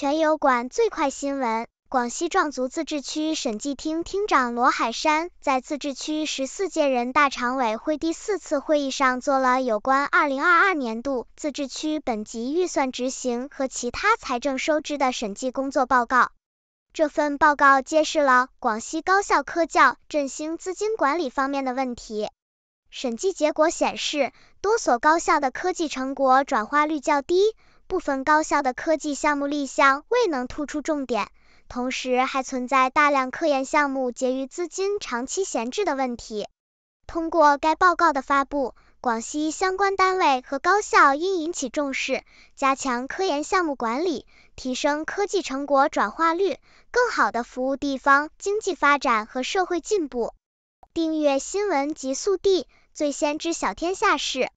全有馆最快新闻：广西壮族自治区审计厅厅长罗海山在自治区十四届人大常委会第四次会议上做了有关2022年度自治区本级预算执行和其他财政收支的审计工作报告。这份报告揭示了广西高校科教振兴资金管理方面的问题。审计结果显示，多所高校的科技成果转化率较低。部分高校的科技项目立项未能突出重点，同时还存在大量科研项目结余资金长期闲置的问题。通过该报告的发布，广西相关单位和高校应引起重视，加强科研项目管理，提升科技成果转化率，更好地服务地方经济发展和社会进步。订阅新闻极速递，最先知晓天下事。